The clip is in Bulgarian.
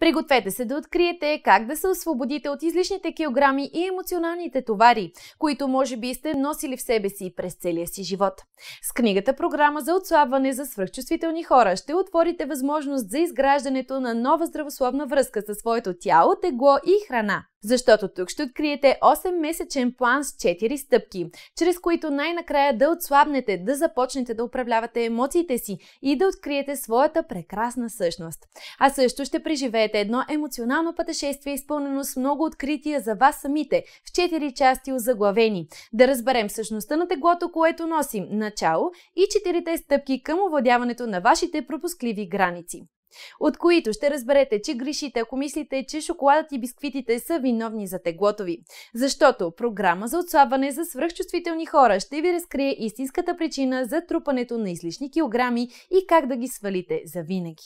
Пригответе се да откриете как да се освободите от излишните килограми и емоционалните товари, които може би сте носили в себе си през целия си живот. С книгата Програма за отслабване за свръхчувствителни хора ще отворите възможност за изграждането на нова здравословна връзка със своето тяло, тегло и храна. Защото тук ще откриете 8-месечен план с 4 стъпки, чрез които най-накрая да отслабнете, да започнете да управлявате емоциите си и да откриете своята прекрасна същност. А също ще преживеете едно емоционално пътешествие, изпълнено с много открития за вас самите, в 4 части озаглавени. Да разберем същността на теглото, което носим, начало и 4 стъпки към овладяването на вашите пропускливи граници. От които ще разберете, че грешите, ако мислите, че шоколадът и бисквитите са виновни за теглото ви. Защото програма за отслабване за свръхчувствителни хора ще ви разкрие истинската причина за трупането на излишни килограми и как да ги свалите за винаги.